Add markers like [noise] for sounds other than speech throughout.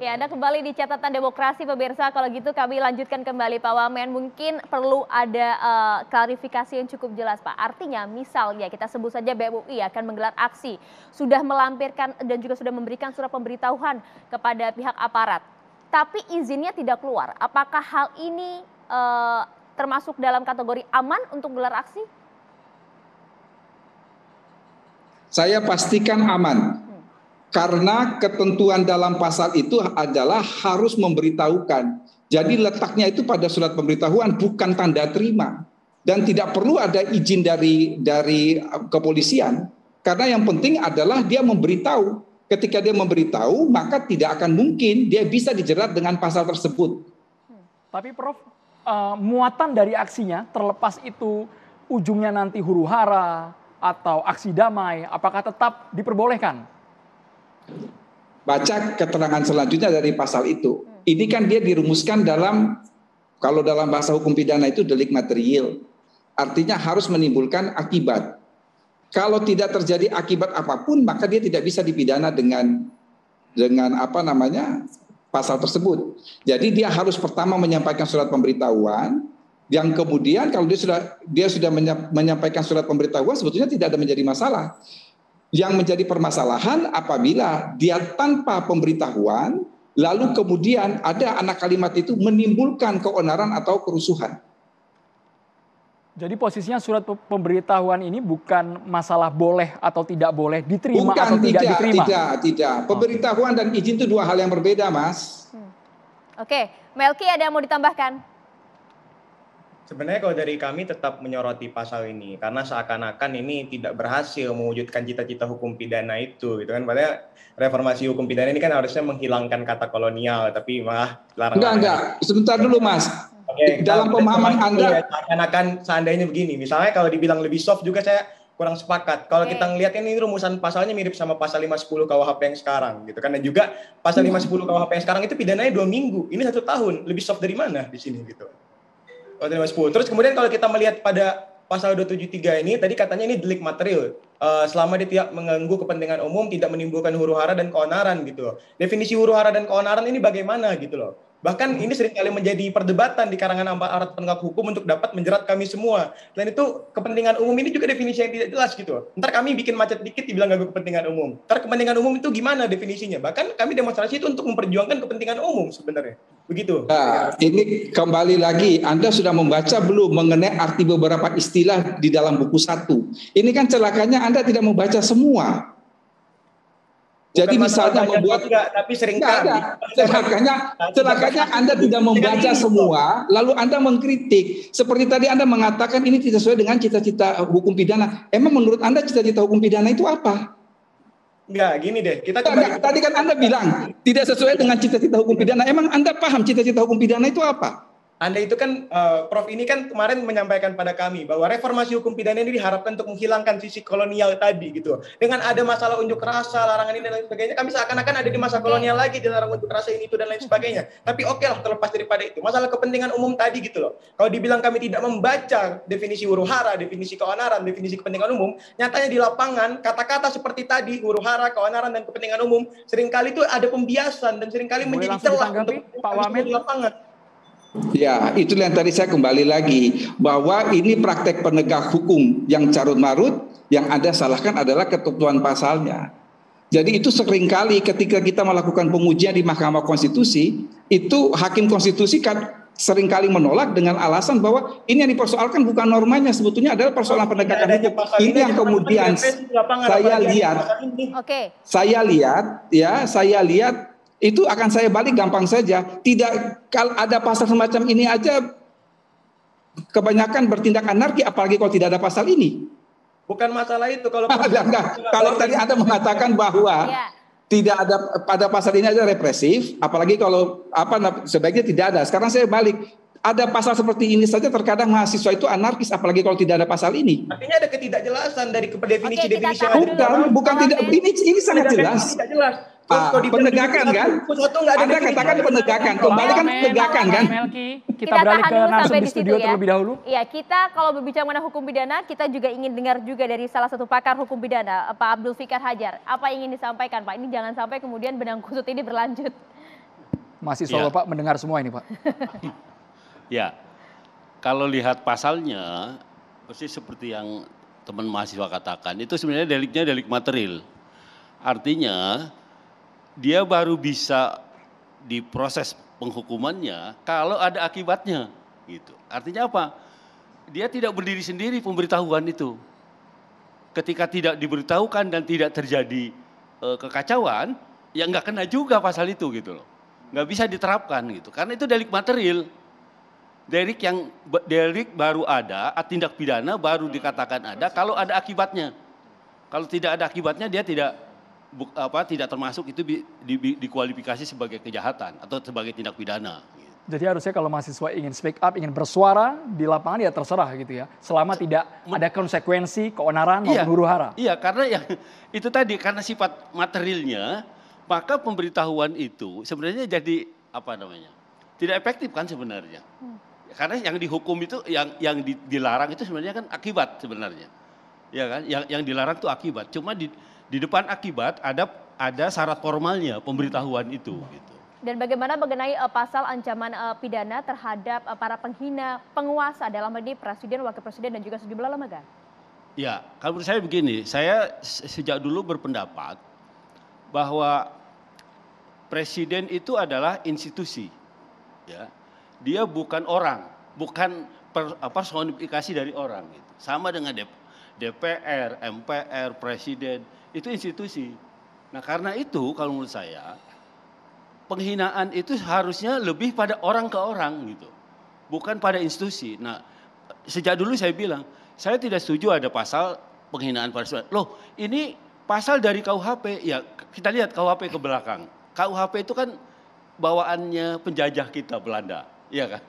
Ya, Anda kembali di catatan demokrasi pemirsa. Kalau gitu kami lanjutkan kembali Pak Wamen. Mungkin perlu ada uh, klarifikasi yang cukup jelas Pak. Artinya misalnya kita sebut saja BUI akan menggelar aksi. Sudah melampirkan dan juga sudah memberikan surat pemberitahuan kepada pihak aparat. Tapi izinnya tidak keluar. Apakah hal ini uh, termasuk dalam kategori aman untuk gelar aksi? Saya pastikan aman karena ketentuan dalam pasal itu adalah harus memberitahukan. Jadi letaknya itu pada surat pemberitahuan bukan tanda terima dan tidak perlu ada izin dari dari eh, kepolisian karena yang penting adalah dia memberitahu. Ketika dia memberitahu, maka tidak akan mungkin dia bisa dijerat dengan pasal tersebut. Tapi Prof, uh, muatan dari aksinya terlepas itu ujungnya nanti huru hara atau aksi damai, apakah tetap diperbolehkan? baca keterangan selanjutnya dari pasal itu. Ini kan dia dirumuskan dalam kalau dalam bahasa hukum pidana itu delik material. Artinya harus menimbulkan akibat. Kalau tidak terjadi akibat apapun maka dia tidak bisa dipidana dengan dengan apa namanya? pasal tersebut. Jadi dia harus pertama menyampaikan surat pemberitahuan yang kemudian kalau dia sudah dia sudah menyampaikan surat pemberitahuan sebetulnya tidak ada menjadi masalah. Yang menjadi permasalahan apabila dia tanpa pemberitahuan, lalu kemudian ada anak kalimat itu menimbulkan keonaran atau kerusuhan. Jadi posisinya surat pemberitahuan ini bukan masalah boleh atau tidak boleh diterima bukan, atau tidak, tidak diterima. Tidak, tidak. Pemberitahuan dan izin itu dua hal yang berbeda, Mas. Hmm. Oke, okay. Melki ada yang mau ditambahkan? Sebenarnya kalau dari kami tetap menyoroti pasal ini karena seakan-akan ini tidak berhasil mewujudkan cita-cita hukum pidana itu gitu kan padahal reformasi hukum pidana ini kan harusnya menghilangkan kata kolonial tapi malah larang Enggak enggak, sebentar dulu Mas. Oke, dalam pemahaman Anda ya, seakan-akan seandainya begini, misalnya kalau dibilang lebih soft juga saya kurang sepakat. Kalau okay. kita ngelihat ini rumusan pasalnya mirip sama pasal 510 KUHP yang sekarang gitu kan dan juga pasal 510 iya. KUHP yang sekarang itu pidananya dua minggu, ini satu tahun. Lebih soft dari mana di sini gitu. Pasal 10. Terus kemudian kalau kita melihat pada pasal 273 ini tadi katanya ini delik material uh, selama dia tidak mengganggu kepentingan umum tidak menimbulkan huru hara dan keonaran gitu loh. Definisi huru hara dan keonaran ini bagaimana gitu loh. Bahkan ini seringkali menjadi perdebatan di karangan aparat penegak hukum untuk dapat menjerat kami semua. Selain itu, kepentingan umum ini juga definisinya yang tidak jelas gitu. Ntar kami bikin macet dikit dibilang gak kepentingan umum. Ntar kepentingan umum itu gimana definisinya? Bahkan kami demonstrasi itu untuk memperjuangkan kepentingan umum sebenarnya. Begitu. Nah, ini kembali lagi, Anda sudah membaca belum mengenai arti beberapa istilah di dalam buku satu. Ini kan celakanya Anda tidak membaca semua. Jadi Bukan misalnya membuat enggak, tapi sering ada. Celakanya, celakanya Anda tidak membaca semua, lalu Anda mengkritik. Seperti tadi Anda mengatakan ini tidak sesuai dengan cita-cita hukum pidana. Emang menurut Anda cita-cita hukum pidana itu apa? Enggak, gini deh. Kita coba tadi kan Anda bilang tidak sesuai dengan cita-cita hukum pidana. Emang Anda paham cita-cita hukum pidana itu apa? Anda itu kan, uh, Prof ini kan kemarin menyampaikan pada kami bahwa reformasi hukum pidana ini diharapkan untuk menghilangkan sisi kolonial tadi gitu. Dengan ada masalah unjuk rasa, larangan ini dan lain sebagainya, kami seakan-akan ada di masa kolonial lagi, dilarang unjuk rasa ini itu dan lain sebagainya. Tapi oke okay lah terlepas daripada itu, masalah kepentingan umum tadi gitu loh. Kalau dibilang kami tidak membaca definisi huru hara, definisi keonaran, definisi kepentingan umum, nyatanya di lapangan kata-kata seperti tadi huru hara, keonaran dan kepentingan umum seringkali itu ada pembiasan dan seringkali menjadi celah untuk Pak Wamen di lapangan. Ya, itulah yang tadi saya kembali lagi bahwa ini praktek penegak hukum yang carut marut yang Anda salahkan adalah ketentuan pasalnya. Jadi itu seringkali ketika kita melakukan pengujian di Mahkamah Konstitusi, itu hakim konstitusi kan seringkali menolak dengan alasan bahwa ini yang dipersoalkan bukan normanya sebetulnya adalah persoalan penegakan hukum. Ini yang kemudian saya lihat, saya lihat ya, saya lihat itu akan saya balik gampang saja. Tidak kalau ada pasal semacam ini aja kebanyakan bertindak anarki apalagi kalau tidak ada pasal ini. Bukan masalah itu kalau [laughs] enggak, Itu kalau tadi Anda mengatakan bahwa ya. tidak ada pada pasal ini aja represif, apalagi kalau apa sebaiknya tidak ada. Sekarang saya balik ada pasal seperti ini saja terkadang mahasiswa itu anarkis apalagi kalau tidak ada pasal ini. Artinya ada ketidakjelasan dari definisi Oke, definisi. Bukan, bukan tidak ini ini sangat jelas apa? Penegakan kan? Foto kan? nggak ada. Anda katakan penegakan. Kembali kan penegakan kan? Melki, kita, kita beralih ke narasumber di studio ya. terlebih dahulu. Iya, kita kalau berbicara mengenai hukum pidana, kita juga ingin dengar juga dari salah satu pakar hukum pidana, eh, Pak Abdul Fikar Hajar. Apa yang ingin disampaikan, Pak? Ini jangan sampai kemudian benang kusut ini berlanjut. Masih Solo, ya. Pak, mendengar semua ini, Pak. [laughs] ya, kalau lihat pasalnya, pasti seperti yang teman mahasiswa katakan, itu sebenarnya deliknya delik material. Artinya dia baru bisa diproses penghukumannya kalau ada akibatnya gitu. Artinya apa? Dia tidak berdiri sendiri pemberitahuan itu. Ketika tidak diberitahukan dan tidak terjadi e, kekacauan, ya nggak kena juga pasal itu gitu loh. Nggak bisa diterapkan gitu. Karena itu delik material. Delik yang delik baru ada, tindak pidana baru dikatakan ada kalau ada akibatnya. Kalau tidak ada akibatnya dia tidak buk, apa tidak termasuk itu di, di, dikualifikasi sebagai kejahatan atau sebagai tindak pidana. Gitu. Jadi harusnya kalau mahasiswa ingin speak up, ingin bersuara di lapangan ya terserah gitu ya. Selama tidak ada konsekuensi keonaran maupun iya, huru hara. Iya, karena yang [laughs] itu tadi karena sifat materialnya, maka pemberitahuan itu sebenarnya jadi apa namanya? Tidak efektif kan sebenarnya. Hmm. Karena yang dihukum itu yang yang dilarang itu sebenarnya kan akibat sebenarnya. Ya kan? Yang yang dilarang itu akibat. Cuma di, di depan akibat ada ada syarat formalnya pemberitahuan itu hmm. gitu. Dan bagaimana mengenai uh, pasal ancaman uh, pidana terhadap uh, para penghina penguasa dalam ini presiden, wakil presiden dan juga sejumlah lembaga? Ya, kalau menurut saya begini, saya sejak dulu berpendapat bahwa presiden itu adalah institusi. Ya. Dia bukan orang, bukan per, apa personifikasi dari orang gitu. Sama dengan DPR, MPR, presiden itu institusi. Nah karena itu kalau menurut saya penghinaan itu harusnya lebih pada orang ke orang gitu, bukan pada institusi. Nah sejak dulu saya bilang saya tidak setuju ada pasal penghinaan pada saudara. Loh ini pasal dari KUHP ya kita lihat KUHP ke belakang. KUHP itu kan bawaannya penjajah kita Belanda, ya kan?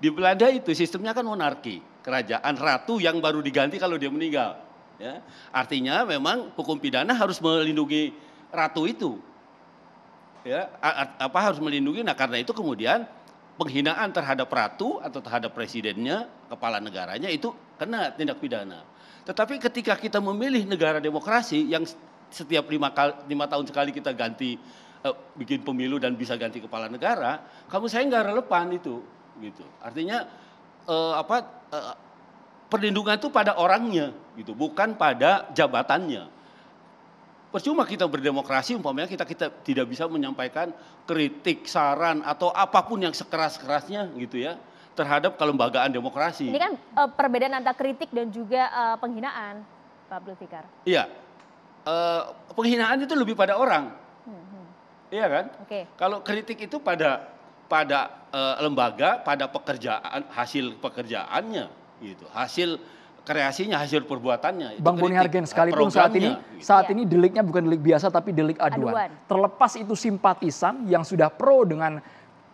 Di Belanda itu sistemnya kan monarki, kerajaan ratu yang baru diganti kalau dia meninggal. Ya. Artinya memang hukum pidana harus melindungi ratu itu. Ya, apa harus melindungi? Nah, karena itu kemudian penghinaan terhadap ratu atau terhadap presidennya, kepala negaranya itu kena tindak pidana. Tetapi ketika kita memilih negara demokrasi yang setiap lima, kali, lima tahun sekali kita ganti eh, bikin pemilu dan bisa ganti kepala negara, kamu saya nggak relevan itu, gitu. Artinya eh, apa? Eh, perlindungan itu pada orangnya gitu, bukan pada jabatannya. Percuma kita berdemokrasi umpamanya kita kita tidak bisa menyampaikan kritik, saran atau apapun yang sekeras-kerasnya gitu ya terhadap kelembagaan demokrasi. Ini kan e, perbedaan antara kritik dan juga e, penghinaan, Pak Fikar. Iya, e, penghinaan itu lebih pada orang, hmm, hmm. iya kan? Okay. Kalau kritik itu pada pada e, lembaga, pada pekerjaan hasil pekerjaannya gitu. Hasil kreasinya hasil perbuatannya. Bang Boni Hargen eh, sekalipun saat ini gitu. saat iya. ini deliknya bukan delik biasa tapi delik aduan. aduan. Terlepas itu simpatisan yang sudah pro dengan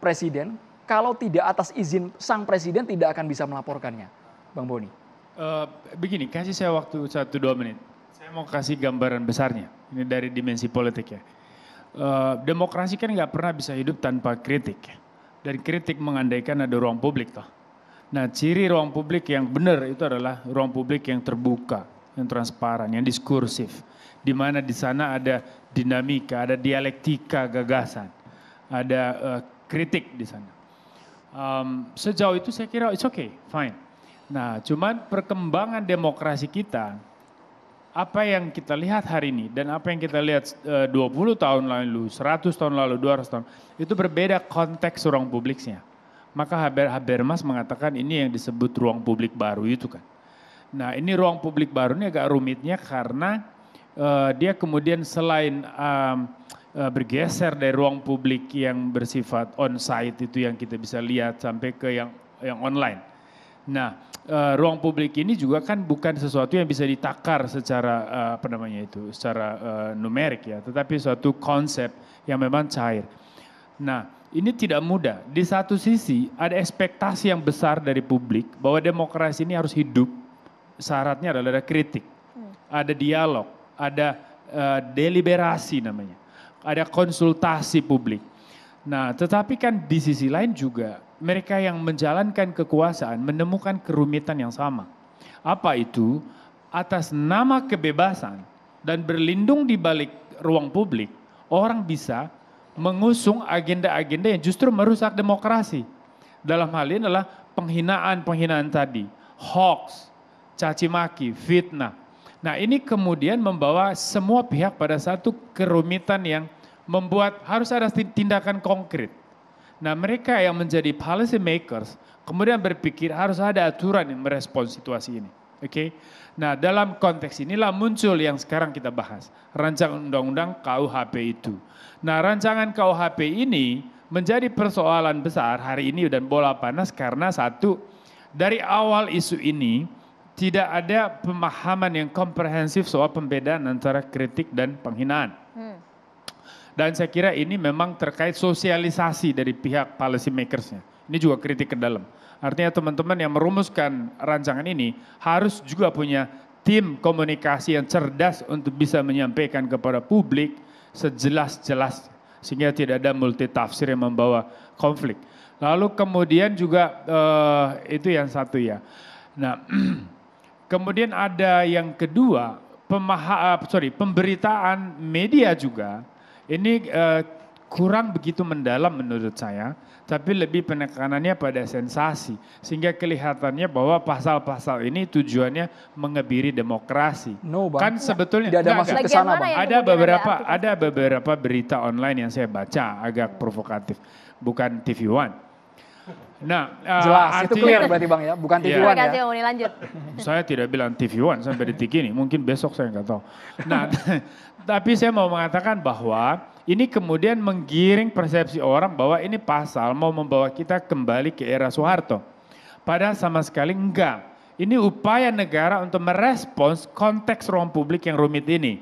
presiden, kalau tidak atas izin sang presiden tidak akan bisa melaporkannya, Bang Boni. Uh, begini, kasih saya waktu satu dua menit. Saya mau kasih gambaran besarnya. Ini dari dimensi politik ya. Uh, demokrasi kan nggak pernah bisa hidup tanpa kritik. Dan kritik mengandaikan ada ruang publik toh Nah, ciri ruang publik yang benar itu adalah ruang publik yang terbuka, yang transparan, yang diskursif. Di mana di sana ada dinamika, ada dialektika gagasan, ada uh, kritik di sana. Um, sejauh itu saya kira it's okay, fine. Nah, cuman perkembangan demokrasi kita, apa yang kita lihat hari ini dan apa yang kita lihat eh, uh, 20 tahun lalu, 100 tahun lalu, 200 tahun, itu berbeda konteks ruang publiknya maka Haber Habermas mengatakan ini yang disebut ruang publik baru itu kan. Nah ini ruang publik baru ini agak rumitnya karena uh, dia kemudian selain um, uh, bergeser dari ruang publik yang bersifat on-site itu yang kita bisa lihat sampai ke yang yang online. Nah, uh, ruang publik ini juga kan bukan sesuatu yang bisa ditakar secara uh, apa namanya itu, secara uh, numerik ya, tetapi suatu konsep yang memang cair. Nah, ini tidak mudah. Di satu sisi ada ekspektasi yang besar dari publik bahwa demokrasi ini harus hidup. Syaratnya adalah ada kritik, hmm. ada dialog, ada uh, deliberasi namanya, ada konsultasi publik. Nah, tetapi kan di sisi lain juga mereka yang menjalankan kekuasaan menemukan kerumitan yang sama. Apa itu? Atas nama kebebasan dan berlindung di balik ruang publik, orang bisa mengusung agenda-agenda yang justru merusak demokrasi. Dalam hal ini adalah penghinaan-penghinaan tadi, hoax, caci maki, fitnah. Nah, ini kemudian membawa semua pihak pada satu kerumitan yang membuat harus ada tindakan konkret. Nah, mereka yang menjadi policy makers kemudian berpikir harus ada aturan yang merespons situasi ini. Oke. Okay? Nah, dalam konteks inilah muncul yang sekarang kita bahas, rancangan undang-undang KUHP itu. Nah, rancangan KUHP ini menjadi persoalan besar hari ini dan bola panas karena satu dari awal isu ini tidak ada pemahaman yang komprehensif soal pembedaan antara kritik dan penghinaan. Hmm. Dan saya kira ini memang terkait sosialisasi dari pihak policy makersnya. Ini juga kritik ke dalam. Artinya teman-teman yang merumuskan rancangan ini harus juga punya tim komunikasi yang cerdas untuk bisa menyampaikan kepada publik sejelas-jelas sehingga tidak ada multi tafsir yang membawa konflik. Lalu kemudian juga uh, itu yang satu ya. Nah, [clears throat] kemudian ada yang kedua, pemaha, eh, sorry, pemberitaan media juga ini uh, kurang begitu mendalam menurut saya, tapi lebih penekanannya pada sensasi. Sehingga kelihatannya bahwa pasal-pasal ini tujuannya mengebiri demokrasi. No, Kan sebetulnya tidak ada masuk ke sana, Bang. Ada ya beberapa ada, beberapa berita online yang saya baca agak provokatif. Bukan TV One. Nah, eh, jelas artinya, itu clear berarti Bang ya, bukan TV yeah. One ya. saya tidak bilang TV One sampai detik ini, mungkin besok saya nggak tahu. Nah, [laughs] Tapi saya mau mengatakan bahwa ini kemudian menggiring persepsi orang bahwa ini pasal mau membawa kita kembali ke era Soeharto. Padahal sama sekali enggak. Ini upaya negara untuk merespons konteks ruang publik yang rumit ini.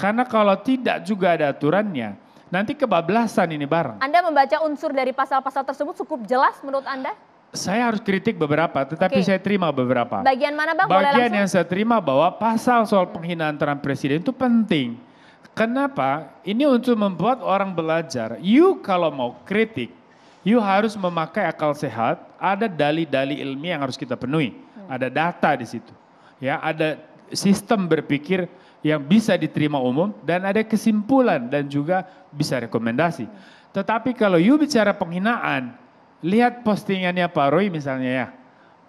Karena kalau tidak juga ada aturannya, nanti kebablasan ini bareng. Anda membaca unsur dari pasal-pasal tersebut cukup jelas menurut Anda? Saya harus kritik beberapa, tetapi Oke. saya terima beberapa. Bagian mana bang? Bagian yang saya terima bahwa pasal soal penghinaan terhadap presiden itu penting Kenapa? Ini untuk membuat orang belajar. You kalau mau kritik, you harus memakai akal sehat. Ada dalih-dalih ilmiah yang harus kita penuhi. Ada data di situ. Ya, ada sistem berpikir yang bisa diterima umum dan ada kesimpulan dan juga bisa rekomendasi. Tetapi kalau you bicara penghinaan, lihat postingannya Pak Roy misalnya ya.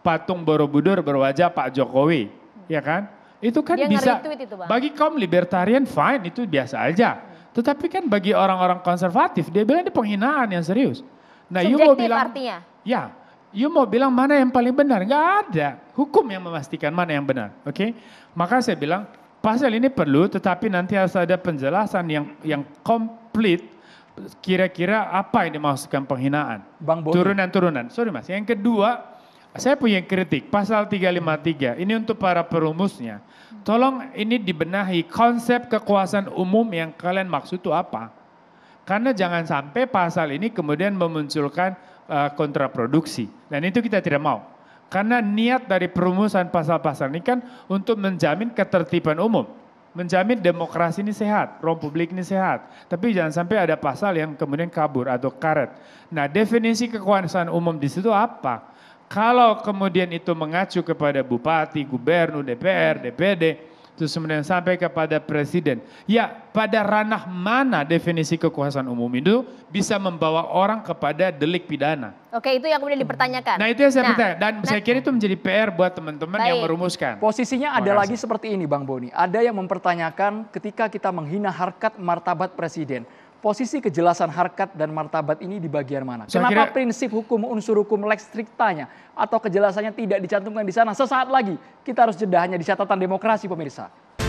Patung Borobudur berwajah Pak Jokowi, ya kan? Itu kan Dia bisa itu, Bang. bagi kaum libertarian fine itu biasa aja. Tetapi kan bagi orang-orang konservatif dia bilang ini penghinaan yang serius. Nah, you mau bilang artinya. Ya, you mau bilang mana yang paling benar? Enggak ada. Hukum yang memastikan mana yang benar. Oke? Okay? Maka saya bilang pasal ini perlu tetapi nanti harus ada penjelasan yang yang komplit kira-kira apa yang dimaksudkan penghinaan. Turunan-turunan. Sorry Mas. Yang kedua, saya punya kritik pasal 353. Ini untuk para perumusnya. Tolong ini dibenahi konsep kekuasaan umum yang kalian maksud itu apa? Karena jangan sampai pasal ini kemudian memunculkan eh, kontraproduksi. Dan itu kita tidak mau. Karena niat dari perumusan pasal-pasal ini kan untuk menjamin ketertiban umum menjamin demokrasi ini sehat, ruang publik ini sehat. Tapi jangan sampai ada pasal yang kemudian kabur atau karet. Nah, definisi kekuasaan umum di situ apa? Kalau kemudian itu mengacu kepada bupati, gubernur, DPR, DPD, terus kemudian sampai kepada presiden. Ya, pada ranah mana definisi kekuasaan umum itu bisa membawa orang kepada delik pidana? Oke, itu yang kemudian dipertanyakan. Nah, itu yang saya nah, Dan nah, saya kira itu menjadi PR buat teman-teman yang merumuskan. Posisinya ada lagi seperti ini, Bang Boni. Ada yang mempertanyakan ketika kita menghina harkat martabat presiden posisi kejelasan harkat dan martabat ini di bagian mana? Saya Kenapa kira... prinsip hukum unsur hukum lex strictanya atau kejelasannya tidak dicantumkan di sana? Sesaat lagi kita harus jeda hanya di catatan demokrasi pemirsa.